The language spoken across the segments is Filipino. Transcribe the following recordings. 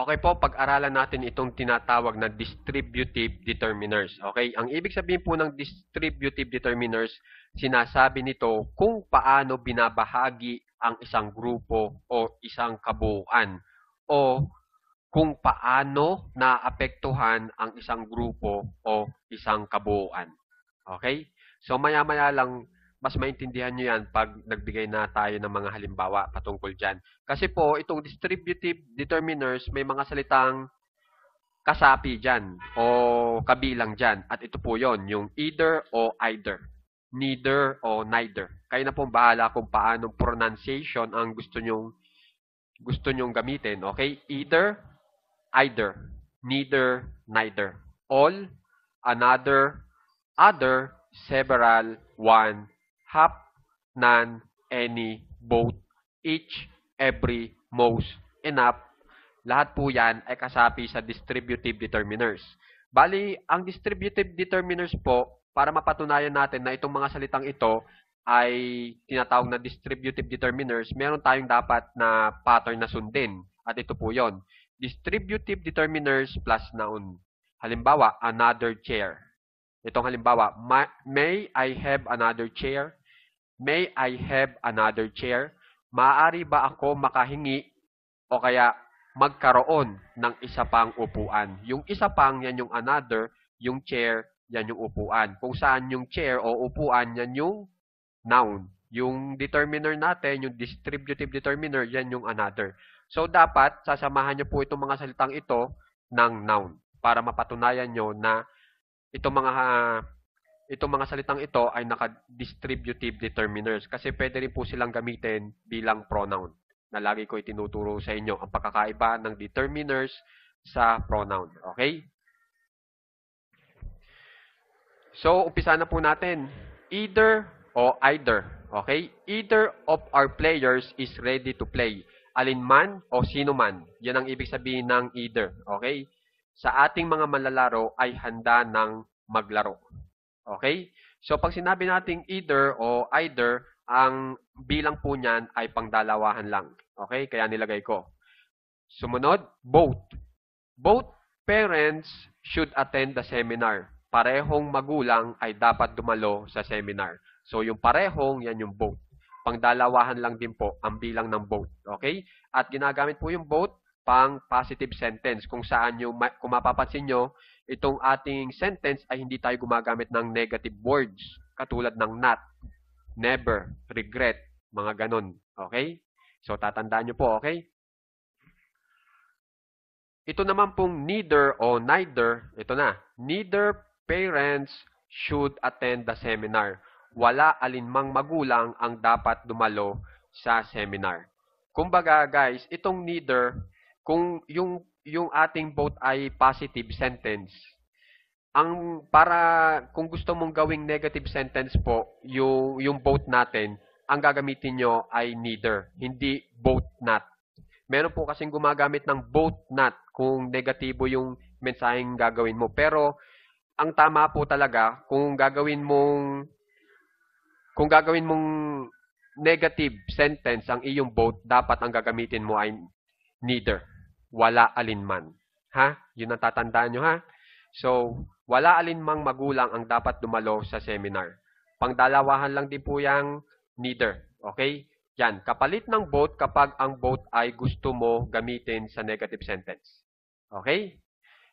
Okay po, pag-aralan natin itong tinatawag na distributive determiners. Okay, ang ibig sabihin po ng distributive determiners, sinasabi nito kung paano binabahagi ang isang grupo o isang kabuuan o kung paano naapektuhan ang isang grupo o isang kabuuan. Okay? So maya-maya lang mas maintindihan nyo yan pag nagbigay na tayo ng mga halimbawa patungkol dyan. Kasi po, itong distributive determiners, may mga salitang kasapi dyan o kabilang dyan. At ito po yon yung either o either. Neither o neither. Kayo na pong bahala kung paanong pronunciation ang gusto nyong, gusto nyong gamitin. Okay? Either, either. Neither, neither. All, another, other, several, one, half, none, any, both, each, every, most, enough. Lahat po yan ay kasapi sa distributive determiners. Bali, ang distributive determiners po, para mapatunayan natin na itong mga salitang ito ay tinatawag na distributive determiners, meron tayong dapat na pattern na sundin. At ito po yon Distributive determiners plus noun. Halimbawa, another chair. Itong halimbawa, may I have another chair? May I have another chair? Maaari ba ako makahingi o kaya magkaroon ng isa pang upuan? Yung isa pang, yan yung another, yung chair, yan yung upuan. Kung saan yung chair o upuan, yan yung noun. Yung determiner natin, yung distributive determiner, yan yung another. So, dapat sasamahan nyo po itong mga salitang ito ng noun para mapatunayan nyo na itong mga itong mga salitang ito ay naka-distributive determiners kasi pwede rin po silang gamitin bilang pronoun na lagi ko itinuturo sa inyo ang pagkakaiba ng determiners sa pronoun. Okay? So, umpisa na po natin. Either o either. Okay? Either of our players is ready to play. Alin man o sino man. Yan ang ibig sabihin ng either. Okay? Sa ating mga malalaro ay handa ng maglaro. Okay? So, pag sinabi nating either o either, ang bilang po niyan ay pangdalawahan lang. Okay? Kaya nilagay ko. Sumunod, both. Both parents should attend the seminar. Parehong magulang ay dapat dumalo sa seminar. So, yung parehong, yan yung both. Pangdalawahan lang din po ang bilang ng both. Okay? At ginagamit po yung both pang positive sentence kung saan yung, kung mapapansin nyo, itong ating sentence ay hindi tayo gumagamit ng negative words katulad ng not, never, regret, mga ganon. Okay? So, tatandaan nyo po, okay? Ito naman pong neither o neither, ito na, neither parents should attend the seminar. Wala alinmang magulang ang dapat dumalo sa seminar. Kumbaga guys, itong neither, kung yung yung ating vote ay positive sentence. Ang para kung gusto mong gawing negative sentence po, yung yung vote natin, ang gagamitin nyo ay neither, hindi vote not. Meron po kasing gumagamit ng vote not kung negatibo yung mensaheng gagawin mo. Pero ang tama po talaga kung gagawin mong kung gagawin mong negative sentence ang iyong vote, dapat ang gagamitin mo ay neither wala alinman. Ha? Yun ang tatandaan nyo ha? So, wala alinmang magulang ang dapat dumalo sa seminar. Pangdalawahan lang din po yung neither. Okay? Yan. Kapalit ng both kapag ang both ay gusto mo gamitin sa negative sentence. Okay?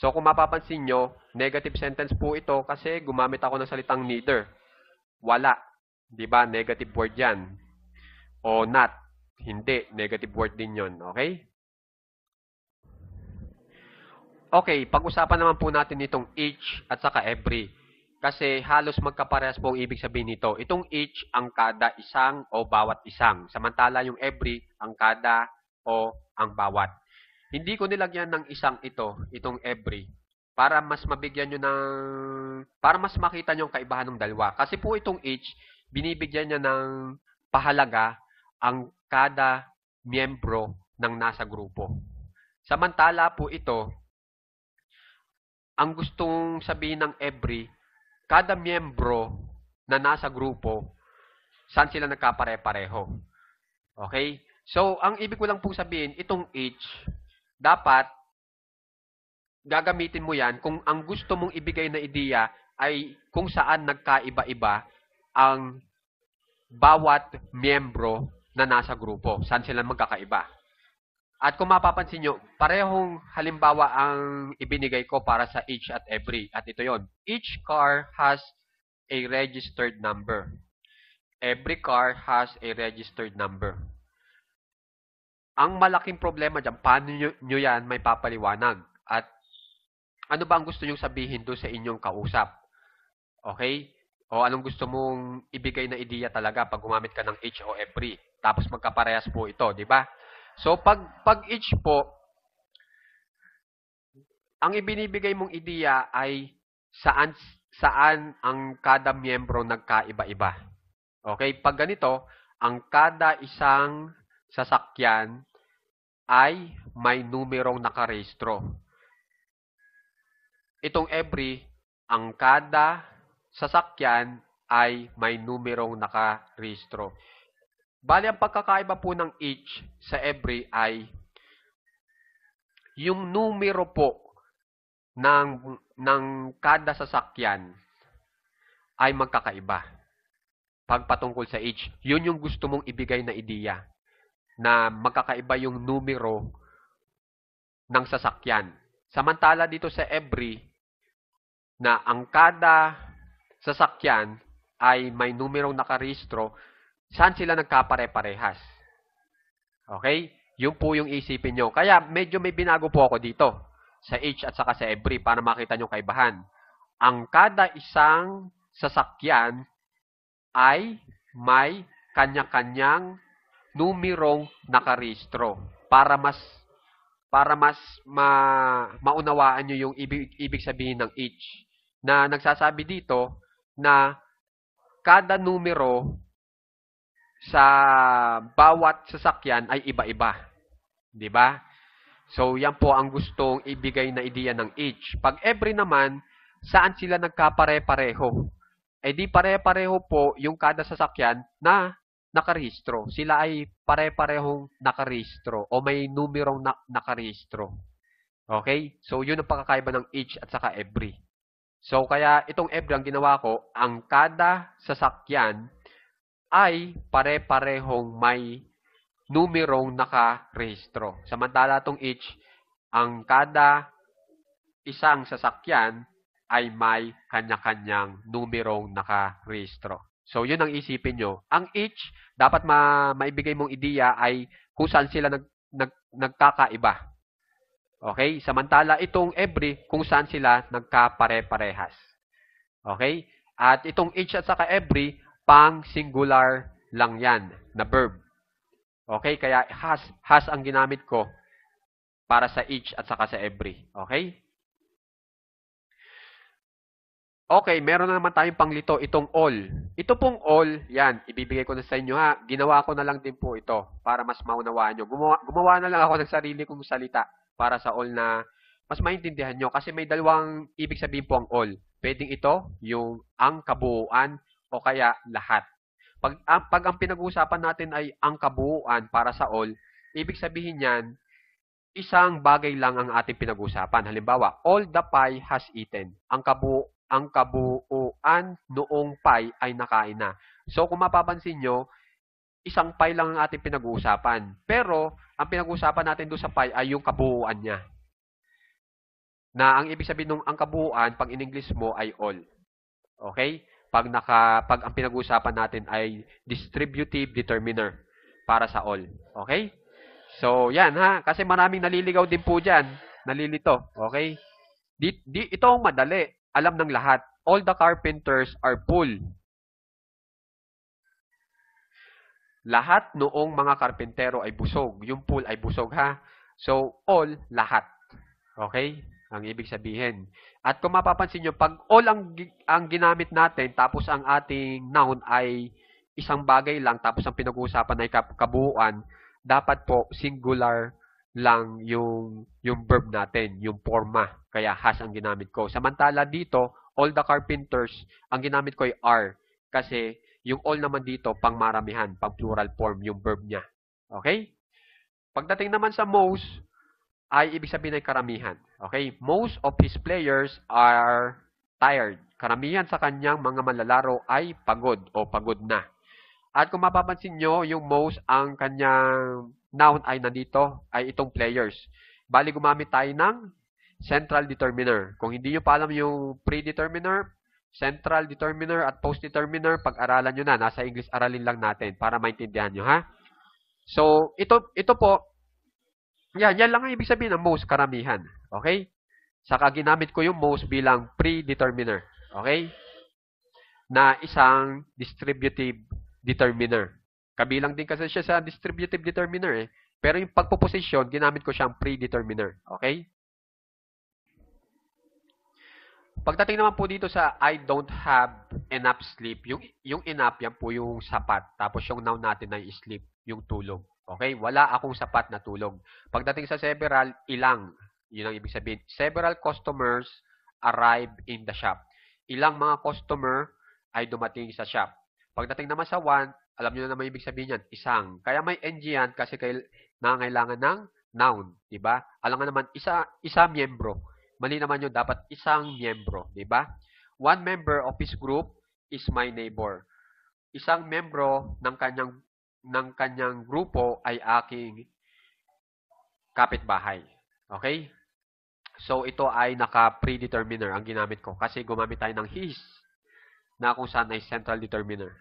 So, kung mapapansin nyo, negative sentence po ito kasi gumamit ako ng salitang neither. Wala. Di ba? Negative word yan. O not. Hindi. Negative word din yon Okay? Okay, pag-usapan naman po natin itong each at saka every. Kasi halos magkaparehas po ang ibig sabihin nito. Itong each ang kada isang o bawat isang. Samantala yung every ang kada o ang bawat. Hindi ko nilagyan ng isang ito, itong every. Para mas mabigyan nyo ng... Para mas makita nyo ang kaibahan ng dalawa. Kasi po itong each, binibigyan niya ng pahalaga ang kada miyembro ng nasa grupo. Samantala po ito, ang gustong sabihin ng every, kada miyembro na nasa grupo, saan sila nagkapare-pareho. Okay? So, ang ibig ko lang pong sabihin, itong each, dapat gagamitin mo yan kung ang gusto mong ibigay na ideya ay kung saan nagkaiba-iba ang bawat miyembro na nasa grupo. Saan sila magkakaiba. At kung mapapansin nyo, parehong halimbawa ang ibinigay ko para sa each at every. At ito yon. Each car has a registered number. Every car has a registered number. Ang malaking problema dyan, paano nyo, nyo yan may papaliwanag? At ano ba ang gusto nyong sabihin doon sa inyong kausap? Okay? O anong gusto mong ibigay na ideya talaga pag gumamit ka ng each o every? Tapos magkaparehas po ito, di ba? So pag pag each po, ang ibinibigay mong ideya ay saan saan ang kada miyembro nagkaiba-iba. Okay, pag ganito, ang kada isang sasakyan ay may numerong nakarehistro. Itong every, ang kada sasakyan ay may numerong nakarehistro. Bali, ang pagkakaiba po ng H sa every ay yung numero po ng, ng kada sasakyan ay magkakaiba. Pagpatungkol sa H, yun yung gusto mong ibigay na ideya na magkakaiba yung numero ng sasakyan. Samantala dito sa every na ang kada sasakyan ay may numerong nakarehistro saan sila nagkapare-parehas. Okay? Yun po yung isipin nyo. Kaya medyo may binago po ako dito sa H at saka sa every para makita nyo kaibahan. Ang kada isang sasakyan ay may kanya-kanyang numerong nakarehistro para mas para mas ma, maunawaan nyo yung ibig, ibig sabihin ng H Na nagsasabi dito na kada numero sa bawat sasakyan ay iba-iba. 'Di ba? So, yan po ang gustong ibigay na ideya ng each. Pag every naman, saan sila nagkapare-pareho? Eh di pare-pareho po yung kada sasakyan na nakarehistro. Sila ay pare-parehong nakarehistro o may numerong na nakarehistro. Okay? So, yun ang pagkakaiba ng each at saka every. So, kaya itong every ang ginawa ko, ang kada sasakyan ay pare-parehong may numerong nakarehistro. Samantala itong H, ang kada isang sasakyan ay may kanya-kanyang numerong nakarehistro. So, yun ang isipin nyo. Ang H, dapat ma maibigay mong ideya ay kung saan sila nag, nag, nagkakaiba. Okay? Samantala, itong every, kung saan sila nagkapare-parehas. Okay? At itong H at saka every pang singular lang yan na verb. Okay? Kaya has, has ang ginamit ko para sa each at saka sa every. Okay? Okay, meron na naman tayong panglito, itong all. Ito pong all, yan, ibibigay ko na sa inyo ha. Ginawa ko na lang din po ito para mas maunawaan nyo. Gumawa, gumawa na lang ako ng sarili kong salita para sa all na mas maintindihan nyo. Kasi may dalawang ibig sabihin po ang all. Pwedeng ito, yung ang kabuuan o kaya lahat. Pag, ang, pag ang pinag-uusapan natin ay ang kabuuan para sa all, ibig sabihin niyan, isang bagay lang ang ating pinag-uusapan. Halimbawa, all the pie has eaten. Ang kabu ang kabuuan noong pie ay nakain na. So kung mapapansin nyo, isang pie lang ang ating pinag-uusapan. Pero ang pinag-uusapan natin doon sa pie ay yung kabuuan niya. Na ang ibig sabihin ng ang kabuuan, pag in English mo, ay all. Okay? pag, naka, pag ang pinag-uusapan natin ay distributive determiner para sa all. Okay? So, yan ha. Kasi maraming naliligaw din po diyan, Nalilito. Okay? Di, di, ito ang madali. Alam ng lahat. All the carpenters are full. Lahat noong mga karpentero ay busog. Yung pool ay busog ha. So, all, lahat. Okay? ang ibig sabihin. At kung mapapansin nyo, pag all ang, ang ginamit natin, tapos ang ating noun ay isang bagay lang, tapos ang pinag-uusapan ay kabuuan, dapat po singular lang yung, yung verb natin, yung forma. Kaya has ang ginamit ko. Samantala dito, all the carpenters, ang ginamit ko ay are. Kasi yung all naman dito, pang maramihan, pang plural form, yung verb niya. Okay? Pagdating naman sa most, ay ibig sabihin ay karamihan. Okay? Most of his players are tired. Karamihan sa kanyang mga manlalaro ay pagod o pagod na. At kung mapapansin nyo, yung most ang kanyang noun ay nandito, ay itong players. Bali, gumamit tayo ng central determiner. Kung hindi nyo pa alam yung predeterminer, central determiner at post-determiner, pag-aralan nyo na. Nasa English aralin lang natin para maintindihan nyo, ha? So, ito, ito po, Yeah, yan lang ang ibig sabihin ng most, karamihan. Okay? Saka ginamit ko yung most bilang predeterminer. Okay? Na isang distributive determiner. Kabilang din kasi siya sa distributive determiner eh. Pero yung pagpoposisyon, ginamit ko siyang predeterminer. Okay? Pagdating naman po dito sa I don't have enough sleep, yung, yung enough yan po yung sapat. Tapos yung noun natin ay sleep, yung tulog. Okay? Wala akong sapat na tulog. Pagdating sa several, ilang. Yun ang ibig sabihin. Several customers arrive in the shop. Ilang mga customer ay dumating sa shop. Pagdating naman sa one, alam nyo na naman ibig sabihin yan, isang. Kaya may NG yan kasi kail nangangailangan ng noun. Diba? Alam nga naman, isa, isa miyembro. Mali naman yun, dapat isang miyembro. di ba? One member of his group is my neighbor. Isang miyembro ng kanyang ng kanyang grupo ay aking kapitbahay. Okay? So, ito ay naka-predeterminer ang ginamit ko kasi gumamit tayo ng his na kung saan ay central determiner.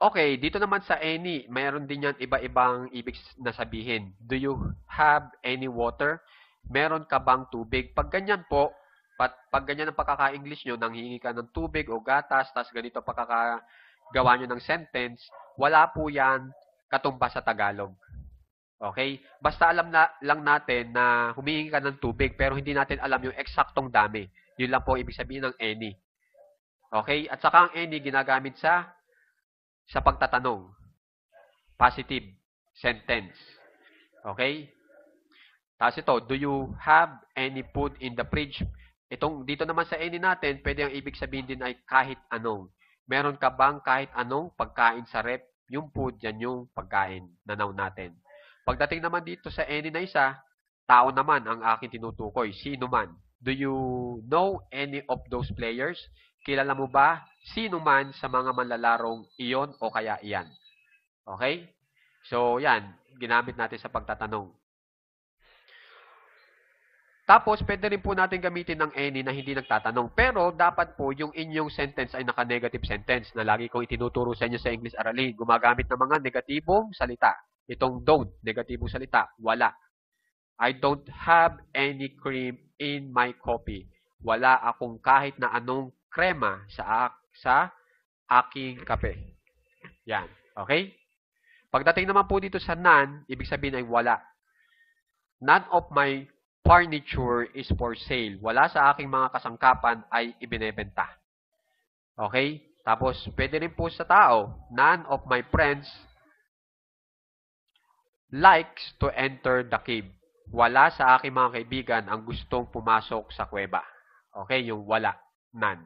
Okay, dito naman sa any, mayroon din yan iba-ibang ibig nasabihin. Do you have any water? Meron ka bang tubig? Pag ganyan po, pag ganyan ang pagkaka-English nyo, nanghingi ka ng tubig o gatas, tas ganito pagkaka gawa nyo ng sentence, wala po yan katumbas sa Tagalog. Okay? Basta alam na, lang natin na humihingi ka ng tubig pero hindi natin alam yung eksaktong dami. Yun lang po ibig sabihin ng any. Okay? At saka ang any ginagamit sa sa pagtatanong. Positive sentence. Okay? Tapos ito, do you have any food in the fridge? Itong dito naman sa any natin, pwede ang ibig sabihin din ay kahit anong. Meron ka bang kahit anong pagkain sa rep? Yung food, yan yung pagkain. na Nanaw natin. Pagdating naman dito sa any na isa, tao naman ang aking tinutukoy. Sino man. Do you know any of those players? Kilala mo ba sino man sa mga manlalarong iyon o kaya iyan? Okay? So, yan. Ginamit natin sa pagtatanong. Tapos, pwede rin po natin gamitin ng any na hindi nagtatanong. Pero, dapat po yung inyong sentence ay naka-negative sentence na lagi kong itinuturo sa inyo sa English aralin. Gumagamit ng mga negatibong salita. Itong don't, negatibong salita, wala. I don't have any cream in my coffee. Wala akong kahit na anong krema sa, sa aking kape. Yan. Okay? Pagdating naman po dito sa none, ibig sabihin ay wala. None of my furniture is for sale. Wala sa aking mga kasangkapan ay ibinebenta. Okay? Tapos, pwede rin po sa tao, none of my friends likes to enter the cave. Wala sa aking mga kaibigan ang gustong pumasok sa kuweba. Okay? Yung wala. None.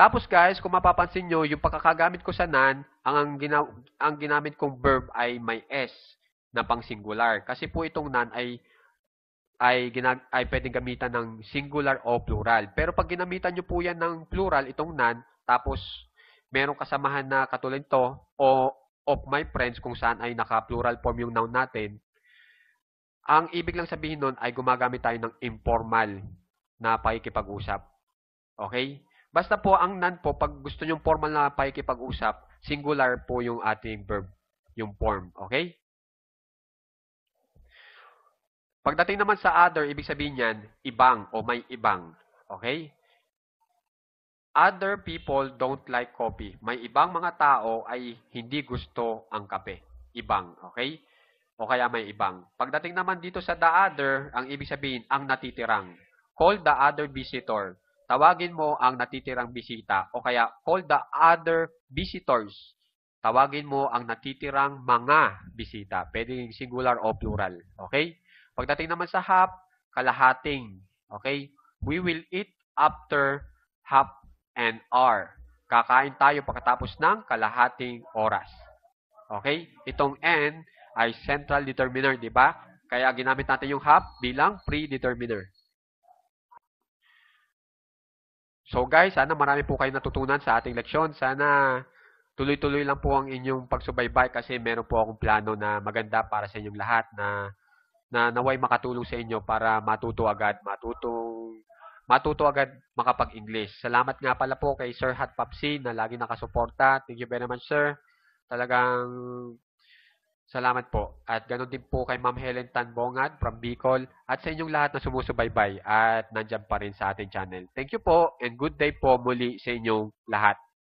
Tapos guys, kung mapapansin nyo, yung pagkakagamit ko sa nan, ang, ang, gina, ang ginamit kong verb ay may S na pang-singular. Kasi po itong none ay ay, ginag ay pwedeng gamitan ng singular o plural. Pero pag ginamitan niyo po yan ng plural, itong none, tapos merong kasamahan na katulad nito o of my friends kung saan ay naka-plural form yung noun natin, ang ibig lang sabihin nun ay gumagamit tayo ng informal na pakikipag-usap. Okay? Basta po, ang none po, pag gusto nyong formal na pakikipag-usap, singular po yung ating verb, yung form. Okay? Pagdating naman sa other, ibig sabihin niyan, ibang o may ibang. Okay? Other people don't like coffee. May ibang mga tao ay hindi gusto ang kape. Ibang, okay? O kaya may ibang. Pagdating naman dito sa the other, ang ibig sabihin, ang natitirang. Call the other visitor. Tawagin mo ang natitirang bisita. O kaya, call the other visitors. Tawagin mo ang natitirang mga bisita. Pwede singular o plural. Okay? Pagdating naman sa half, kalahating. Okay? We will eat after half an hour. Kakain tayo pagkatapos ng kalahating oras. Okay? Itong N ay central determiner, di ba? Kaya ginamit natin yung half bilang predeterminer. So guys, sana marami po kayo natutunan sa ating leksyon. Sana tuloy-tuloy lang po ang inyong pagsubaybay kasi meron po akong plano na maganda para sa inyong lahat na na naway makatulong sa inyo para matuto agad, matuto, matuto agad makapag-English. Salamat nga pala po kay Sir Hat Papsi na lagi nakasuporta. Thank you very much, sir. Talagang salamat po. At ganoon din po kay Ma'am Helen Tan Bongad from Bicol at sa inyong lahat na sumusubaybay at nandyan pa rin sa ating channel. Thank you po and good day po muli sa inyong lahat.